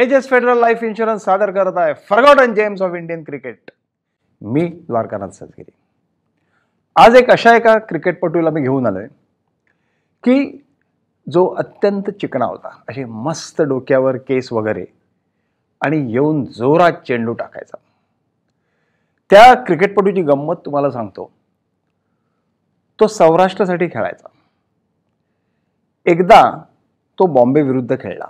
Edges federal life insurance सादर करत आहे forgotten gems of Indian cricket मी द्वारकानाथ सजगिरी आज एक अशा एका क्रिकेटपटूला मी घेऊन आलो आहे की जो अत्यंत चिकणा होता असे मस्त डोक्यावर केस वगैरे आणि येऊन जोरात चेंडू टाकायचा त्या क्रिकेटपटूची गंमत तुम्हाला सांगतो तो सौराष्ट्रासाठी खेळायचा एकदा तो बॉम्बे विरुद्ध खेळला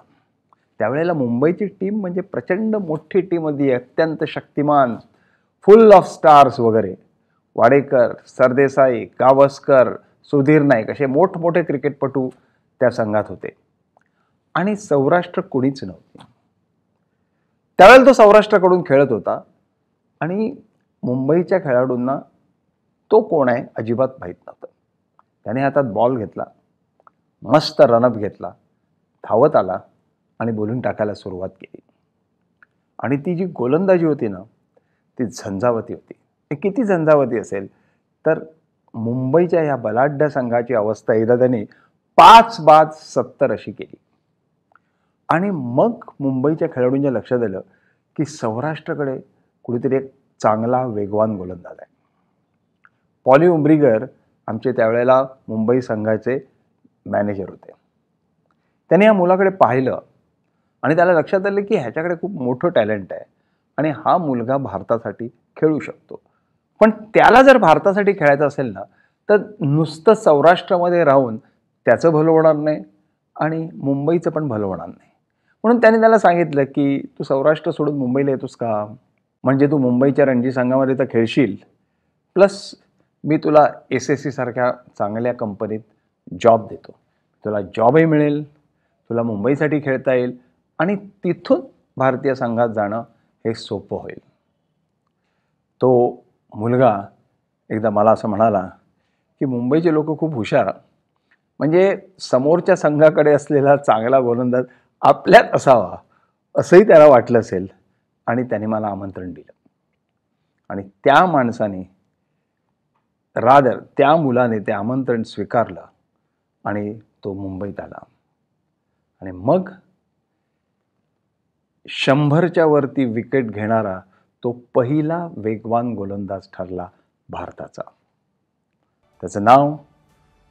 त्यावेळेला मुंबईची टीम म्हणजे प्रचंड मोठी टीम होती अत्यंत शक्तिमान फुल ऑफ स्टार्स वगैरे वाडेकर सरदेसाई गावस्कर सुधीर नाईक असे मोठमोठे क्रिकेटपटू त्या संघात होते आणि सौराष्ट्र कोणीच नव्हते त्यावेळेला तो सौराष्ट्राकडून खेळत होता आणि मुंबईच्या खेळाडूंना तो कोण आहे अजिबात माहीत नव्हतं त्याने हातात बॉल घेतला मस्त रनअप घेतला धावत आला आणि बोलून टाकायला सुरुवात केली आणि ती जी गोलंदाजी होती ना ती झंझावती होती किती झंझावती असेल तर मुंबईच्या या बलाढ्य संघाची अवस्था एकदा त्यांनी पाच बाद सत्तर अशी केली आणि मग मुंबईच्या खेळाडूंच्या लक्षात आलं की सौराष्ट्राकडे कुठेतरी एक चांगला वेगवान गोलंदाज आहे पॉली उमरीगर आमचे त्यावेळेला मुंबई संघाचे मॅनेजर होते त्याने या मुलाकडे पाहिलं आणि त्याला लक्षात आलं की ह्याच्याकडे खूप मोठं टॅलेंट आहे आणि हा मुलगा भारतासाठी खेळू शकतो पण त्याला जर भारतासाठी खेळायचं असेल ना तर नुसतं सौराष्ट्रामध्ये राहून त्याचं भलं होणार नाही आणि मुंबईचं पण भलं होणार नाही म्हणून त्याने त्याला सांगितलं की तू सौराष्ट्र सोडून मुंबईला येतोस का म्हणजे तू मुंबईच्या रणजी संघामध्ये तर खेळशील प्लस मी तुला एस एस सीसारख्या चांगल्या कंपनीत जॉब देतो तुला जॉबही मिळेल तुला मुंबईसाठी खेळता येईल आणि तिथून भारतीय संघात जाणं हे सोपं होईल तो मुलगा एकदा मला असं म्हणाला की मुंबईचे लोक खूप हुशार म्हणजे समोरच्या संघाकडे असलेला चांगला गोलंदाज आपल्यात असावा असंही त्याला वाटलं असेल आणि त्याने मला आमंत्रण दिलं आणि त्या माणसाने रादर त्या मुलाने ते आमंत्रण स्वीकारलं आणि तो मुंबईत आला आणि मग शंभरच्या वरती विकेट घेणारा तो पहिला वेगवान गोलंदाज ठरला भारताचा त्याचं नाव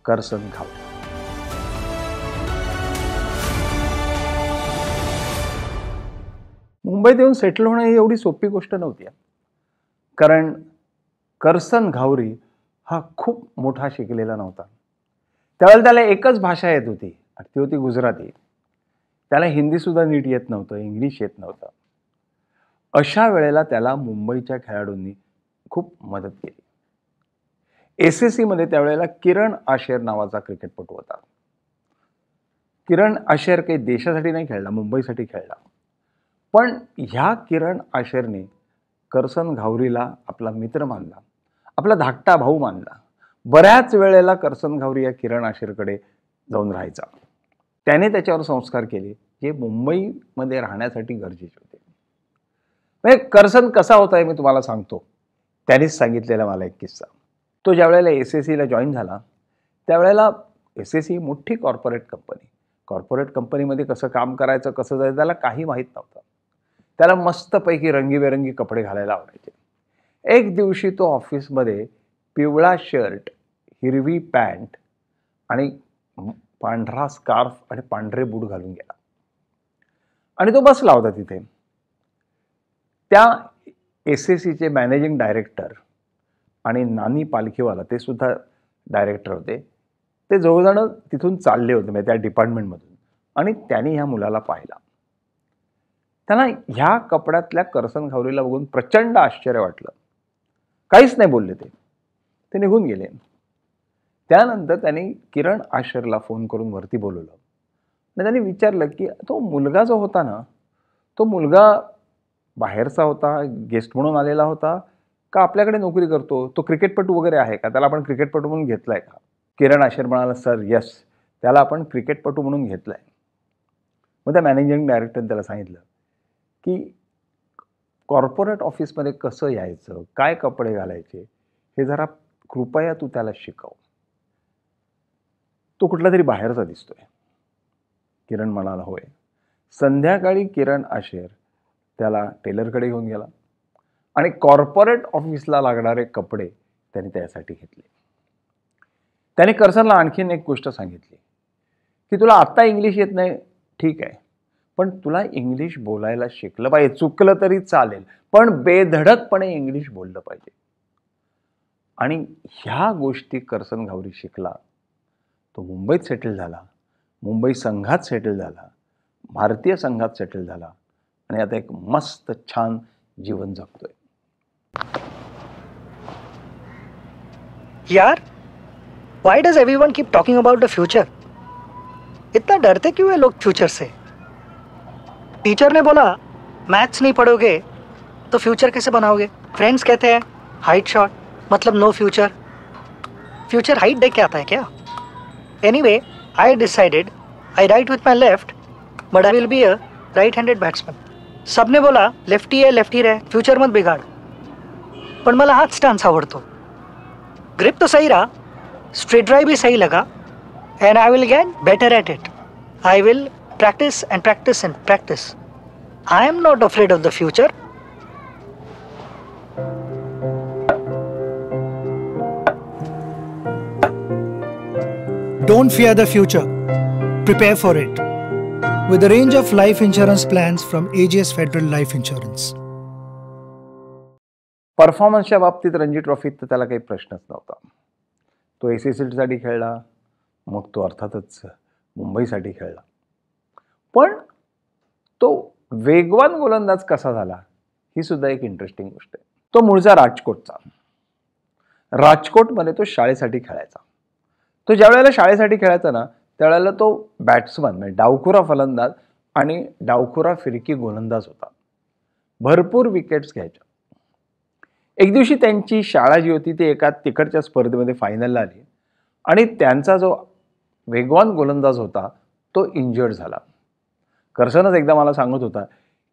करसन घावरी. मुंबईत येऊन सेटल होणं ही एवढी सोपी गोष्ट नव्हती कारण करसन घावरी हा खूप मोठा शिकलेला नव्हता त्यावेळेला त्याला एकच भाषा येत होती ती होती गुजराती त्याला हिंदीसुद्धा नीट येत नव्हतं इंग्लिश येत नव्हतं अशा वेळेला त्याला मुंबईच्या खेळाडूंनी खूप मदत केली एस एस सीमध्ये त्यावेळेला किरण आशेर नावाचा क्रिकेटपटू होता किरण आशेर काही देशासाठी नाही खेळला मुंबईसाठी खेळला पण ह्या किरण आशेरने करसन घावरीला आपला मित्र मानला आपला धाकटा भाऊ मानला बऱ्याच वेळेला करसन घावरी या किरण आशेरकडे जाऊन राहायचा त्याने त्याच्यावर संस्कार केले जे मुंबईमध्ये राहण्यासाठी गरजेचे होते म्हणजे करसन कसा होता आहे मी तुम्हाला सांगतो त्यानेच सांगितलेला मला एक किस्सा तो ज्या वेळेला एस एस सीला जॉईन झाला त्यावेळेला एस एस सी मोठी कॉर्पोरेट कंपनी कॉर्पोरेट कंपनीमध्ये कसं काम करायचं कसं जायचं त्याला काही माहीत नव्हतं त्याला मस्तपैकी रंगीबेरंगी कपडे घालायला आवडायचे एक दिवशी तो ऑफिसमध्ये पिवळा शर्ट हिरवी पॅन्ट आणि पांढरा स्कार्फ आणि पांढरे बूट घालून गेला आणि तो बसला होता तिथे त्या एस एस सीचे मॅनेजिंग डायरेक्टर आणि नानी पालखीवाला ते सुद्धा डायरेक्टर होते ते जवळजण तिथून चालले होते म्हणजे त्या डिपार्टमेंटमधून आणि त्यांनी ह्या मुलाला पाहिला त्यांना ह्या कपड्यातल्या करसन खावलीला बघून प्रचंड आश्चर्य वाटलं काहीच नाही बोलले ते निघून गेले त्यानंतर त्यांनी किरण आशरला फोन करून वरती बोलवलं आणि त्यांनी विचारलं की तो मुलगा जो होता ना तो मुलगा बाहेरचा होता गेस्ट म्हणून आलेला होता का आपल्याकडे नोकरी करतो तो क्रिकेटपटू वगैरे आहे का त्याला आपण क्रिकेटपटू म्हणून घेतला आहे का किरण आशेर म्हणाला सर यस त्याला आपण क्रिकेटपटू म्हणून घेतला आहे मग त्या मॅनेजिंग डायरेक्टरने त्याला सांगितलं की कॉर्पोरेट ऑफिसमध्ये कसं यायचं काय कपडे घालायचे हे जरा कृपया तू त्याला शिकव तो कुठला तरी बाहेरचा दिसतोय किरण म्हणाला होय संध्याकाळी किरण आशेर त्याला टेलरकडे घेऊन गेला आणि कॉर्पोरेट ऑफिसला लागणारे कपडे त्याने त्यासाठी घेतले त्याने कर्सनला आणखीन एक गोष्ट सांगितली की तुला आत्ता इंग्लिश येत नाही ठीक आहे पण तुला इंग्लिश बोलायला शिकलं पाहिजे चुकलं तरी चालेल पण बेधडकपणे इंग्लिश बोललं पाहिजे आणि ह्या गोष्टी कर्सन घावरी शिकला तो मुंबईत सेटल झाला मुंबई संघात सेटल झाला भारतीय संघात सेटल झाला आणि आता एक मस्त छान जीवन जगतोय यार why does everyone keep talking about the future इतना डरते क्यों है लोग फ्यूचर से टीचर ने बोला मैथ्स नहीं पढ़ोगे तो फ्यूचर कैसे बनाओगे फ्रेंड्स कहते हैं हाइट शॉट मतलब नो फ्यूचर फ्यूचर हाइट देख के आता है क्या Anyway, I decided I write with my left, but I will be a right-handed batsman. सबने बोला लेफ्टी आहे लेफ्टी रे फ्युचर मत बिघाड पण मला हाच स्टान्स आवडतो ग्रिप तो सही रहा स्ट्रेट ड्राइव भी सही लगा and I will get better at it I will practice and practice and practice I am not afraid of the future Don't fear the future. Prepare for it. With a range of life insurance plans from AGS Federal Life Insurance. परफॉर्मन्सच्या बाबतीत रणजी ट्रॉफीत तर त्याला काही प्रश्नच नव्हता तो ए C सीटसाठी खेळला मग तो अर्थातच मुंबईसाठी खेळला पण तो वेगवान गोलंदाज कसा झाला ही सुद्धा एक इंटरेस्टिंग गोष्ट आहे तो मूळचा राजकोटचा राजकोटमध्ये तो शाळेसाठी खेळायचा तो ज्या वेळेला शाळेसाठी खेळायचा ना त्यावेळेला तो बॅट्समन म्हणजे डावखुरा फलंदाज आणि डावखुरा फिरकी गोलंदाज होता भरपूर विकेट्स घ्यायच्या एक दिवशी त्यांची शाळा जी होती ती एका तिकडच्या स्पर्धेमध्ये फायनलला आली आणि त्यांचा जो वेगवान गोलंदाज होता तो इंजर्ड झाला कर्सनच एकदा मला सांगत होता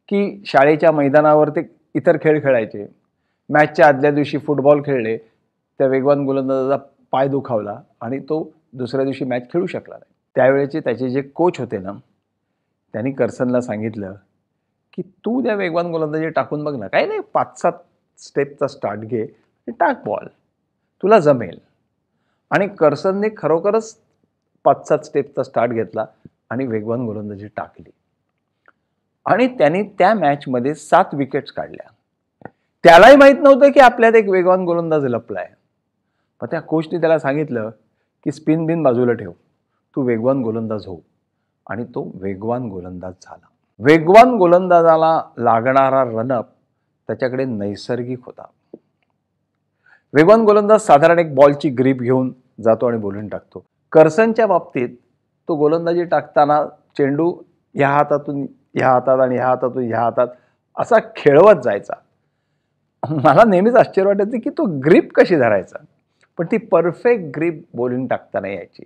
की शाळेच्या मैदानावर ते इतर खेळ खेळायचे मॅचच्या आदल्या दिवशी फुटबॉल खेळले त्या वेगवान गोलंदाजाचा पाय दुखावला आणि तो दुसऱ्या दिवशी मॅच खेळू शकला नाही त्यावेळेचे त्याचे जे कोच होते ना त्यांनी कर्सनला सांगितलं की तू त्या वेगवान गोलंदाजी टाकून बघ ना काही नाही पाच सात स्टेपचा स्टार्ट घे आणि टाक बॉल तुला जमेल आणि कर्सनने खरोखरच पाच सात स्टेपचा स्टार्ट घेतला आणि वेगवान गोलंदाजी टाकली आणि त्यांनी त्या मॅचमध्ये सात विकेट्स काढल्या त्यालाही माहीत नव्हतं की आपल्यात एक वेगवान गोलंदाज आहे मग त्या कोचने त्याला सांगितलं की स्पिन बिन बाजूला ठेव तू वेगवान गोलंदाज हो आणि तो वेगवान गोलंदाज झाला वेगवान गोलंदाजाला लागणारा रनअप त्याच्याकडे नैसर्गिक होता वेगवान गोलंदाज साधारण एक बॉलची ग्रीप घेऊन जातो आणि बोलून टाकतो कर्सनच्या बाबतीत तो गोलंदाजी टाकताना चेंडू ह्या हातातून ह्या हातात आणि ह्या हातातून ह्या हातात असा खेळवत जायचा मला नेहमीच आश्चर्य वाटायचं की तो ग्रीप कशी धरायचा पण ती परफेक्ट ग्रीप बोलून टाकताना यायची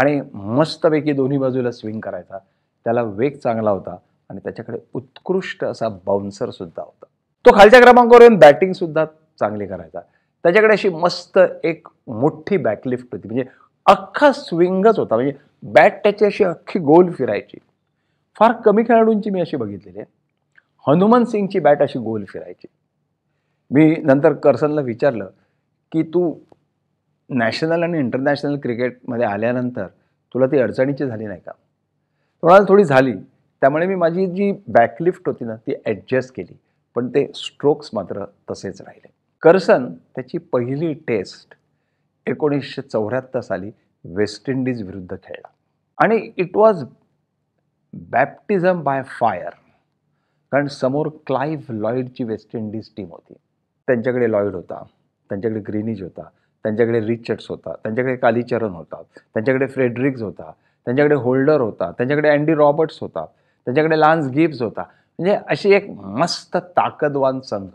आणि मस्तपैकी दोन्ही बाजूला स्विंग करायचा त्याला वेग चांगला होता आणि त्याच्याकडे उत्कृष्ट असा बाउन्सरसुद्धा होता तो खालच्या क्रमांकावर येऊन बॅटिंगसुद्धा चांगली करायचा त्याच्याकडे अशी मस्त एक मोठी बॅकलिफ्ट होती म्हणजे अख्खा स्विंगच होता म्हणजे बॅट त्याची अशी अख्खी गोल फिरायची फार कमी खेळाडूंची मी अशी बघितलेली आहे हनुमान सिंगची बॅट अशी गोल फिरायची मी नंतर कर्सनला विचारलं की तू नॅशनल आणि इंटरनॅशनल क्रिकेटमध्ये आल्यानंतर तुला ती अडचणीची झाली नाही का थोडा थोडी झाली त्यामुळे मी माझी जी बॅकलिफ्ट होती ना ती ॲडजस्ट केली पण ते स्ट्रोक्स मात्र तसेच राहिले कर्सन त्याची पहिली टेस्ट एकोणीसशे चौऱ्याहत्तर साली वेस्ट इंडिज विरुद्ध खेळला आणि it was baptism by fire कारण समोर क्लाईव्ह लॉईडची वेस्ट इंडिज टीम होती त्यांच्याकडे लॉईड होता त्यांच्याकडे ग्रीनिज होता त्यांच्याकडे रिचर्ड्स होता त्यांच्याकडे कालीचरण होता त्यांच्याकडे फ्रेडरिक्स होता त्यांच्याकडे होल्डर होता त्यांच्याकडे अँडी रॉबर्ट्स होता त्यांच्याकडे लान्स गिब्स होता म्हणजे अशी एक मस्त ताकदवान संघ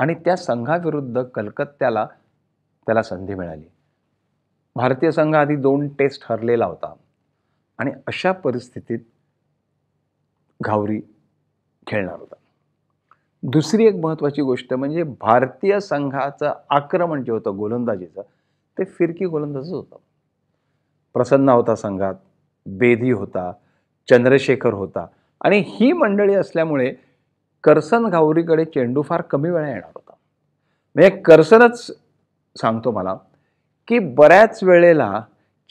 आणि त्या संघाविरुद्ध कलकत्त्याला त्याला संधी मिळाली भारतीय संघ आधी दोन टेस्ट हरलेला होता आणि अशा परिस्थितीत घावरी खेळणार होता दुसरी एक महत्त्वाची गोष्ट म्हणजे भारतीय संघाचं आक्रमण जे होतं गोलंदाजीचं ते फिरकी गोलंदाजच होतं प्रसन्न होता संघात बेदी होता चंद्रशेखर होता आणि ही मंडळी असल्यामुळे करसन घावरीकडे चेंडू फार कमी वेळा येणार होता म्हणजे करसनच सांगतो मला की बऱ्याच वेळेला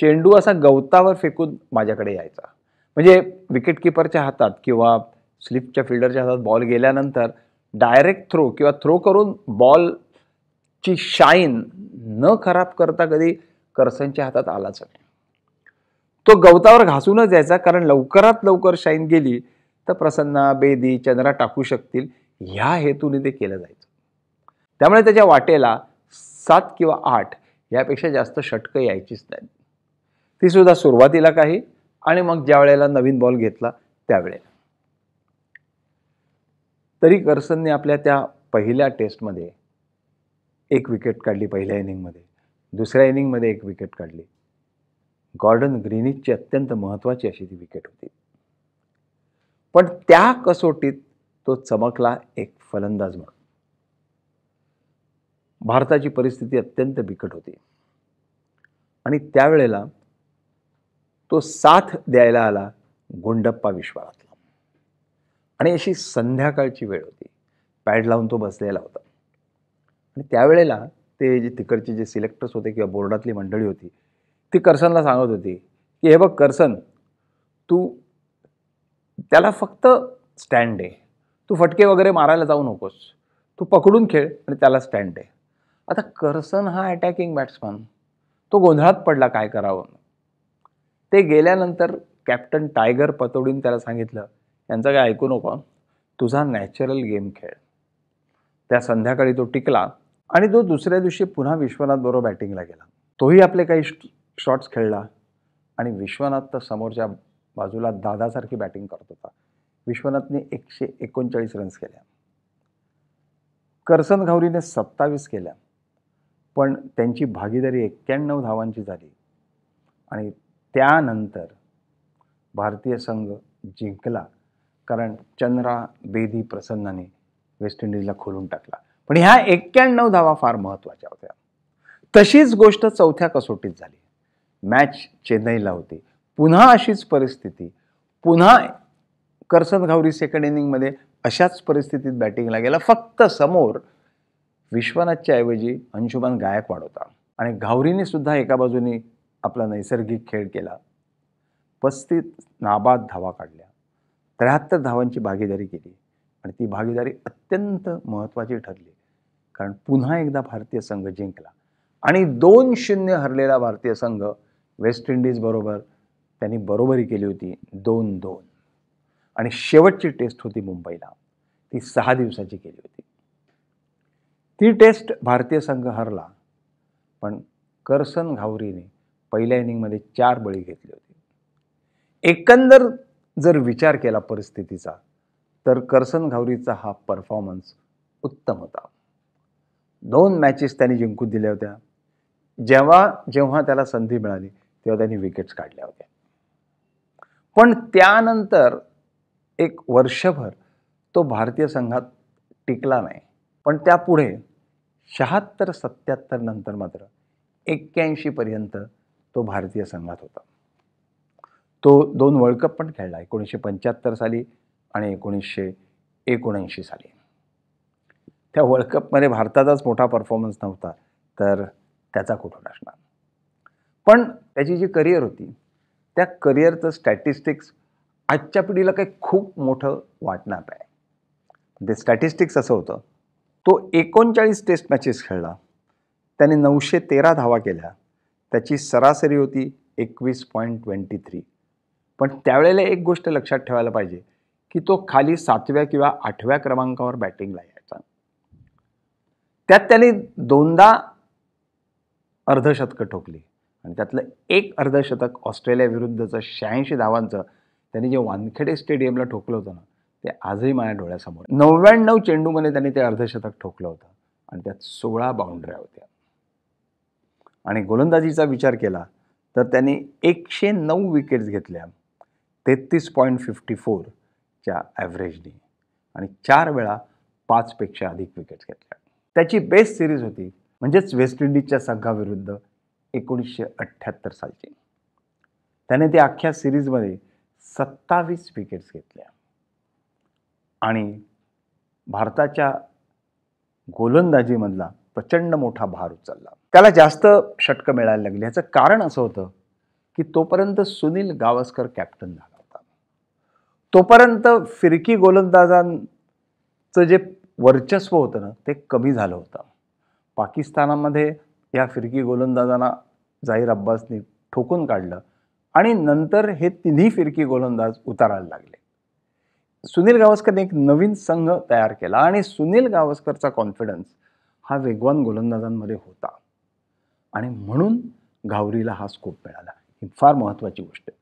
चेंडू असा गवतावर फेकून माझ्याकडे यायचा म्हणजे विकेटकीपरच्या हातात किंवा स्लिपच्या फिल्डरच्या हातात बॉल गेल्यानंतर डायरेक्ट थ्रो किंवा थ्रो करून बॉलची शाईन न खराब करता कधी करसनच्या हातात आलाच नाही तो गवतावर घासूनच यायचा कारण लवकरात लवकर शाईन गेली तर प्रसन्ना बेदी चंद्रा टाकू शकतील ह्या हेतूने ते केलं जायचं त्यामुळे त्याच्या वाटेला सात किंवा आठ यापेक्षा जास्त षटकं यायचीच नाही ती सुद्धा सुरुवातीला काही आणि मग ज्या वेळेला नवीन बॉल घेतला त्यावेळेला तरी कर्सनने आपल्या त्या पहिल्या टेस्टमध्ये एक विकेट काढली पहिल्या इनिंगमध्ये दुसऱ्या इनिंगमध्ये एक विकेट काढली गॉर्डन ग्रीनिजची अत्यंत महत्त्वाची अशी ती विकेट होती पण त्या कसोटीत तो चमकला एक फलंदाज म्हणून भारताची परिस्थिती अत्यंत बिकट होती आणि त्यावेळेला तो साथ द्यायला आला गुंडप्पा विश्वासला आणि अशी संध्याकाळची वेळ होती पॅड लावून तो बसलेला होता आणि त्यावेळेला ते जे तिकडचे जे सिलेक्टर्स होते किंवा बोर्डातली मंडळी होती ती कर्सनला सांगत होती की हे बघ कर्सन तू त्याला फक्त स्टँड आहे तू फटके वगैरे मारायला जाऊ नकोस तू पकडून खेळ आणि त्याला स्टँड आहे आता कर्सन हा अटॅकिंग बॅट्समन तो गोंधळात पडला काय करावं ते गेल्यानंतर कॅप्टन टायगर पतोडीन त्याला सांगितलं यांचा काय ऐकू नको तुझा नॅचरल गेम खेळ त्या संध्याकाळी तो टिकला आणि तो दुसऱ्या दिवशी पुन्हा विश्वनाथ बरोबर बॅटिंगला गेला तोही आपले काही शॉट्स खेळला आणि विश्वनाथ तर समोरच्या बाजूला दादासारखी बॅटिंग करत होता विश्वनाथने एकशे एकोणचाळीस रन्स केल्या करसन घावरीने सत्तावीस केल्या पण त्यांची भागीदारी एक्क्याण्णव धावांची झाली आणि त्यानंतर भारतीय संघ जिंकला कारण चंद्रा बेदी प्रसन्नाने वेस्ट इंडिजला खोलून टाकला पण ह्या एक्क्याण्णव धावा फार महत्त्वाच्या होत्या तशीच गोष्ट चौथ्या कसोटीत झाली मॅच चेन्नईला होती पुन्हा अशीच परिस्थिती पुन्हा करसन घावरी सेकंड इनिंगमध्ये अशाच परिस्थितीत बॅटिंगला गेला फक्त समोर विश्वनाथच्या ऐवजी अंशुमान गायकवाड होता आणि घावरीने सुद्धा एका बाजूने आपला नैसर्गिक खेळ केला पस्तीत नाबाद धावा काढल्या त्र्याहत्तर धावांची भागीदारी केली आणि ती भागीदारी अत्यंत महत्त्वाची ठरली कारण पुन्हा एकदा भारतीय संघ जिंकला आणि दोन शून्य हरलेला भारतीय संघ वेस्ट इंडिजबरोबर त्यांनी बरोबरी केली होती दोन दोन आणि शेवटची टेस्ट होती मुंबईला ती सहा दिवसाची केली होती ती टेस्ट भारतीय संघ हरला पण करसन घावरीने पहिल्या इनिंगमध्ये चार बळी घेतले होते एकंदर जर विचार केला परिस्थितीचा तर करसन घावरीचा हा परफॉर्मन्स उत्तम होता दोन मॅचेस त्यांनी जिंकून दिल्या होत्या जेव्हा जेव्हा त्याला संधी मिळाली तेव्हा त्यांनी विकेट्स काढल्या होत्या पण त्यानंतर एक वर्षभर तो भारतीय संघात टिकला नाही पण त्यापुढे शहात्तर सत्त्याहत्तर नंतर मात्र एक्क्याऐंशीपर्यंत तो भारतीय संघात होता तो दोन वर्ल्ड कप पण खेळला एकोणीसशे पंच्याहत्तर साली आणि एकोणीसशे एकोणऐंशी साली त्या वर्ल्ड कपमध्ये भारताचाच मोठा परफॉर्मन्स नव्हता तर त्याचा कुठून असणार पण त्याची जी करिअर होती त्या करिअरचं स्टॅटिस्टिक्स आजच्या पिढीला काही खूप मोठं वाटणार आहे ते म्हणजे स्टॅटिस्टिक्स असं होतं तो एकोणचाळीस टेस्ट मॅचेस खेळला त्याने नऊशे तेरा धावा केल्या त्याची सरासरी होती एकवीस पॉईंट ट्वेंटी थ्री पण त्यावेळेला एक गोष्ट लक्षात ठेवायला पाहिजे की तो खाली सातव्या किंवा आठव्या क्रमांकावर बॅटिंगला यायचा त्यात त्याने दोनदा अर्धशतकं ठोकली आणि त्यातलं एक अर्धशतक ऑस्ट्रेलियाविरुद्धचं शहाऐंशी धावांचं त्यांनी जे वानखेडे स्टेडियमला ठोकलं होतं ना ते आजही माझ्या डोळ्यासमोर नव्याण्णव चेंडूमध्ये त्यांनी ते अर्धशतक ठोकलं होतं आणि त्यात सोळा बाउंड्र्या होत्या आणि गोलंदाजीचा विचार केला तर त्यांनी एकशे नऊ विकेट्स घेतल्या तेहतीस पॉईंट फिफ्टी फोरच्या ॲव्हरेजने आणि चार वेळा पाचपेक्षा अधिक विकेट्स घेतल्या त्याची बेस्ट सिरीज होती म्हणजेच वेस्ट इंडिजच्या संघाविरुद्ध एकोणीसशे अठ्ठ्याहत्तर सालची त्याने त्या अख्ख्या सिरीजमध्ये सत्तावीस विकेट्स घेतल्या आणि भारताच्या गोलंदाजीमधला प्रचंड मोठा भार उचलला त्याला जास्त षटकं मिळायला लागली ह्याचं कारण असं होतं की तोपर्यंत सुनील गावस्कर कॅप्टन झाला तोपर्यंत फिरकी गोलंदाजांचं जे वर्चस्व होतं ना ते कमी झालं होतं पाकिस्तानामध्ये या फिरकी गोलंदाजांना जाहीर अब्बासने ठोकून काढलं आणि नंतर हे तिन्ही फिरकी गोलंदाज उतारायला लागले सुनील गावस्करने एक नवीन संघ तयार केला आणि सुनील गावस्करचा कॉन्फिडन्स हा वेगवान गोलंदाजांमध्ये होता आणि म्हणून गावरीला हा स्कोप मिळाला ही फार महत्त्वाची गोष्ट आहे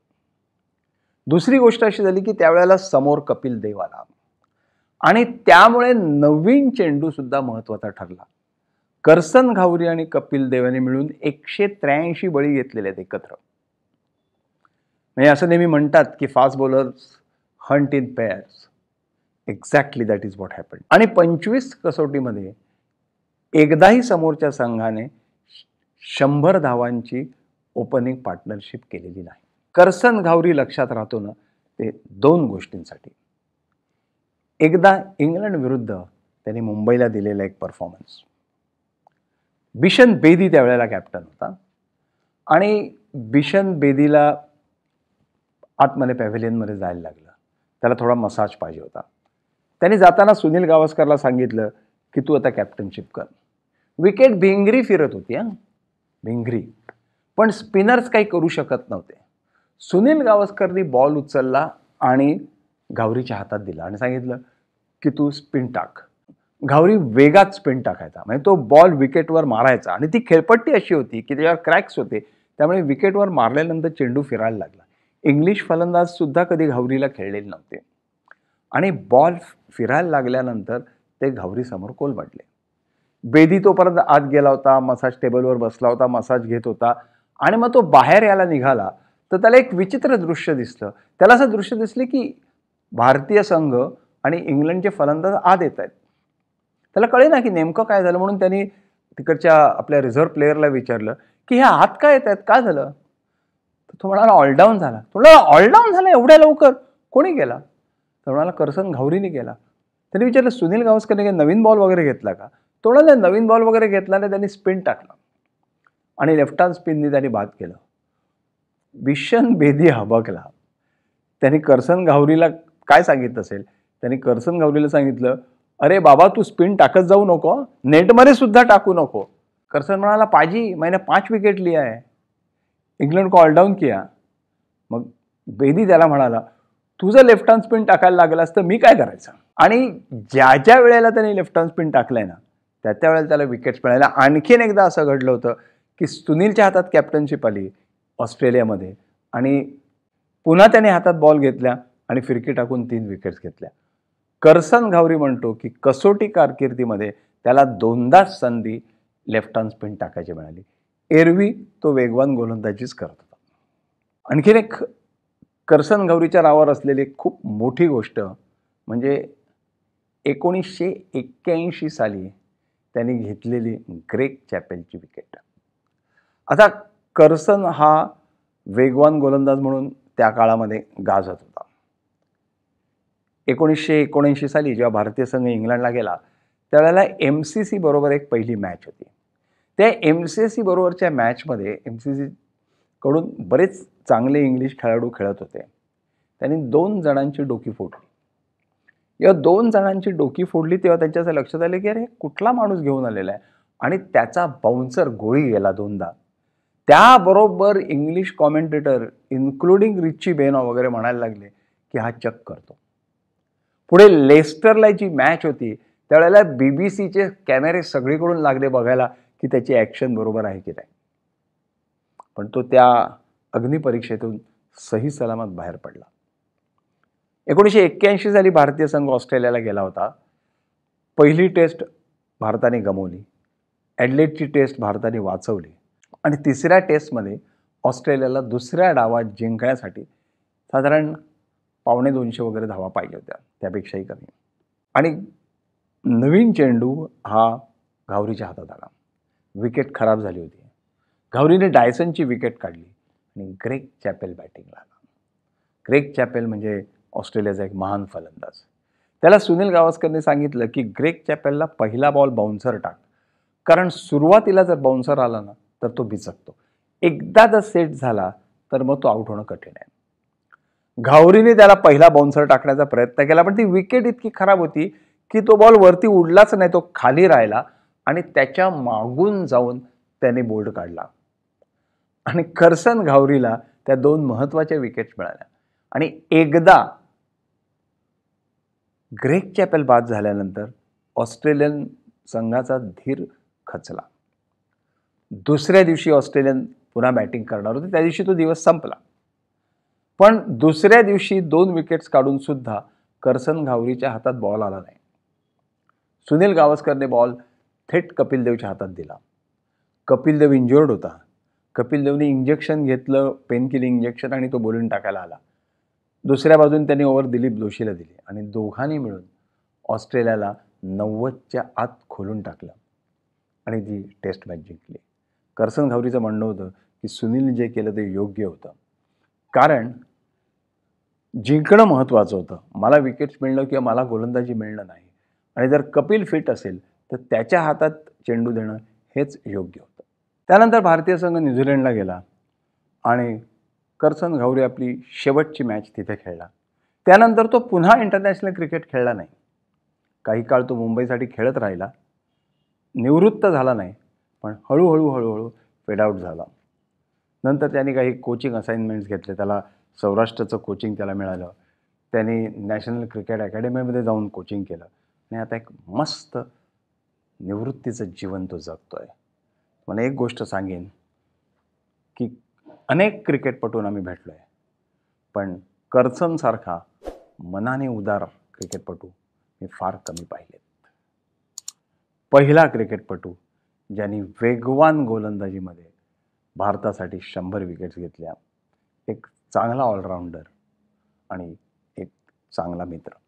दुसरी गोष्ट अशी झाली की त्यावेळेला समोर कपिल देव आला आणि त्यामुळे नवीन चेंडूसुद्धा महत्त्वाचा ठरला करसन घावरी आणि कपिल देवाने मिळून एकशे त्र्याऐंशी बळी घेतलेले आहेत एकत्र म्हणजे असं नेहमी म्हणतात की fast bowlers hunt in pairs exactly that is what happen आणि पंचवीस कसोटीमध्ये एकदाही समोरच्या संघाने शंभर धावांची ओपनिंग पार्टनरशिप केलेली नाही करसन घावरी लक्षात राहतो ना ते दोन गोष्टींसाठी एकदा इंग्लंड विरुद्ध त्यांनी मुंबईला दिलेला एक परफॉर्मन्स बिशन बेदी त्यावेळेला कॅप्टन होता आणि बिशन बेदीला आतमध्ये मध्ये जायला लागलं त्याला थोडा मसाज पाहिजे होता त्याने जाताना सुनील गावस्करला सांगितलं की तू आता कॅप्टनशिप कर विकेट भिंगरी फिरत होती हां भिंगरी पण स्पिनर्स काही करू शकत नव्हते सुनील गावस्करनी बॉल उचलला आणि घावरीच्या हातात दिला आणि सांगितलं की तू स्पिन टाक घावरी वेगात स्पिन टाकायचा म्हणजे तो बॉल विकेटवर मारायचा आणि ती खेळपट्टी अशी होती की त्याच्यावर क्रॅक्स होते त्यामुळे विकेटवर मारल्यानंतर चेंडू फिरायला लागला इंग्लिश फलंदाजसुद्धा कधी घावरीला खेळलेले नव्हते आणि बॉल फिरायला लागल्यानंतर ते घावरीसमोर कोलमडले बेदी तोपर्यंत आत गेला होता मसाज टेबलवर बसला होता मसाज घेत होता आणि मग तो बाहेर यायला निघाला तर त्याला एक विचित्र दृश्य दिसलं त्याला असं दृश्य दिसले की भारतीय संघ आणि इंग्लंडचे फलंदाज आत येत आहेत त्याला कळे ना की नेमकं काय झालं म्हणून त्यांनी तिकडच्या आपल्या रिझर्व्ह प्लेअरला विचारलं की हे आत काय येत आहेत काय झालं तर तो म्हणाला ऑलडाऊन झाला तो म्हणाला ऑलडाऊन झाला एवढ्या लवकर कोणी गेला तर म्हणाला करसन घावरीने गेला त्यांनी विचारलं सुनील गावस्करने काही नवीन बॉल वगैरे घेतला का तो म्हणाला नवीन बॉल वगैरे घेतला नाही त्यांनी स्पिन टाकला आणि लेफ्ट हँड स्पिनने त्यांनी बाद केलं भीषण बेदी हबकला त्याने करसन गावरीला काय सांगितलं असेल त्याने करसन गावरीला सांगितलं अरे बाबा तू स्पिन टाकत जाऊ नको नेटमध्ये सुद्धा टाकू नको करसन म्हणाला पाजी मैंने पाच विकेट लिया आहे इंग्लंड को डाऊन किया मग बेदी त्याला म्हणाला तुझं लेफ्ट हँड स्पिन टाकायला लागला असतं मी काय करायचं आणि ज्या ज्या वेळेला त्याने लेफ्ट हँड स्पिन टाकलाय ना त्या त्या वेळेला त्याला विकेट्स मिळायला आणखीन एकदा असं घडलं होतं की सुनीलच्या हातात कॅप्टनशिप आली ऑस्ट्रेलियामध्ये आणि पुन्हा त्याने हातात बॉल घेतल्या आणि फिरकी टाकून तीन विकेट्स घेतल्या करसन घावरी म्हणतो की कसोटी कारकिर्दीमध्ये त्याला दोनदाच संधी लेफ्ट हँड स्पिन टाकायची मिळाली एरवी तो वेगवान गोलंदाजीच करत होता आणखीन एक करसन घावरीच्या नावावर असलेली खूप मोठी गोष्ट म्हणजे एकोणीसशे एक्क्याऐंशी साली त्यांनी घेतलेली ग्रेक चॅपेलची विकेट आता कर्सन हा वेगवान गोलंदाज म्हणून त्या काळामध्ये गाजत होता एकोणीसशे एकोणऐंशी साली जेव्हा भारतीय संघ इंग्लंडला गेला त्यावेळेला एम सी सी बरोबर एक पहिली मॅच होती त्या एम सी सी बरोबरच्या मॅचमध्ये एम सी कडून बरेच चांगले इंग्लिश खेळाडू खेळत होते त्यांनी दोन जणांची डोकी फोडली या दोन जणांची डोकी फोडली तेव्हा त्यांच्या असं लक्षात आलं की अरे कुठला माणूस घेऊन आलेला आहे आणि त्याचा बाउन्सर गोळी गेला दोनदा त्याबरोबर इंग्लिश कॉमेंटेटर इन्क्लुडिंग रिची बेनो वगैरे म्हणायला लागले की हा चक करतो पुढे लेस्टरला जी मॅच होती त्यावेळेला बी बी सीचे कॅमेरे सगळीकडून लागले बघायला की त्याची ॲक्शन बरोबर आहे की नाही पण तो त्या अग्निपरीक्षेतून सही सलामत बाहेर पडला एकोणीसशे एक्क्याऐंशी साली भारतीय संघ ऑस्ट्रेलियाला गेला होता पहिली टेस्ट भारताने गमवली ॲडलेटची टेस्ट भारताने वाचवली आणि तिसऱ्या टेस्टमध्ये ऑस्ट्रेलियाला दुसऱ्या डावात जिंकण्यासाठी साधारण पावणे दोनशे वगैरे धावा पाहिजे होत्या त्यापेक्षाही कमी आणि नवीन चेंडू हा घावरीच्या हातात आला विकेट खराब झाली होती घावरीने डायसनची विकेट काढली आणि ग्रेग चॅपेल बॅटिंगला आला ग्रेग चॅपेल म्हणजे ऑस्ट्रेलियाचा एक महान फलंदाज त्याला सुनील गावस्करने सांगितलं की ग्रेग चॅपेलला पहिला बॉल बाउन्सर टाक कारण सुरुवातीला जर बाउन्सर आला ना तर तो बिचकतो एकदा जर सेट झाला तर मग तो आउट होणं कठीण आहे घावरीने त्याला पहिला बाउन्सर टाकण्याचा प्रयत्न केला पण ती विकेट इतकी खराब होती की तो बॉल वरती उडलाच नाही तो खाली राहिला आणि त्याच्या मागून जाऊन त्याने बोल्ड काढला आणि करसन घावरीला त्या दोन महत्त्वाच्या विकेट्स मिळाल्या आणि एकदा ग्रेक चॅपेल बाद झाल्यानंतर ऑस्ट्रेलियन संघाचा धीर खचला दुसऱ्या दिवशी ऑस्ट्रेलियन पुन्हा बॅटिंग करणार होते त्या दिवशी तो दिवस संपला पण दुसऱ्या दिवशी दोन विकेट्स काढून सुद्धा करसन घावरीच्या हातात बॉल आला नाही सुनील गावस्करने बॉल थेट कपिल देवच्या हातात दिला कपिल देव इंजर्ड होता कपिल देवने इंजेक्शन घेतलं पेनकिलिंग इंजेक्शन आणि तो बोलून टाकायला आला दुसऱ्या बाजूने त्यांनी ओव्हर दिलीप जोशीला दिली आणि दोघांनी मिळून ऑस्ट्रेलियाला नव्वदच्या आत खोलून टाकलं आणि ती टेस्ट मॅच जिंकली करसन घावरीचं म्हणणं होतं की सुनील जे केलं ते योग्य होतं कारण जिंकणं महत्त्वाचं होतं मला विकेट्स मिळणं किंवा मला गोलंदाजी मिळणं नाही आणि जर कपिल फिट असेल तर त्याच्या हातात चेंडू देणं हेच योग्य होतं त्यानंतर भारतीय संघ न्यूझीलंडला गेला आणि करसन घावरी आपली शेवटची मॅच तिथे खेळला त्यानंतर तो पुन्हा इंटरनॅशनल क्रिकेट खेळला नाही काही काळ तो मुंबईसाठी खेळत राहिला निवृत्त झाला नाही पण हळूहळू हळूहळू आऊट झाला नंतर त्याने काही कोचिंग असाइनमेंट्स घेतले त्याला सौराष्ट्राचं कोचिंग त्याला मिळालं त्याने नॅशनल क्रिकेट अकॅडमीमध्ये जाऊन कोचिंग केलं आणि आता एक मस्त निवृत्तीचं जीवन तो जगतो आहे मला एक गोष्ट सांगेन की अनेक क्रिकेटपटून आम्ही भेटलो आहे पण करसनसारखा मनाने उदार क्रिकेटपटू मी फार कमी पाहिलेत पहिला क्रिकेटपटू ज्यांनी वेगवान गोलंदाजीमध्ये भारतासाठी शंभर विकेट्स घेतल्या एक चांगला ऑलराऊंडर आणि एक चांगला मित्र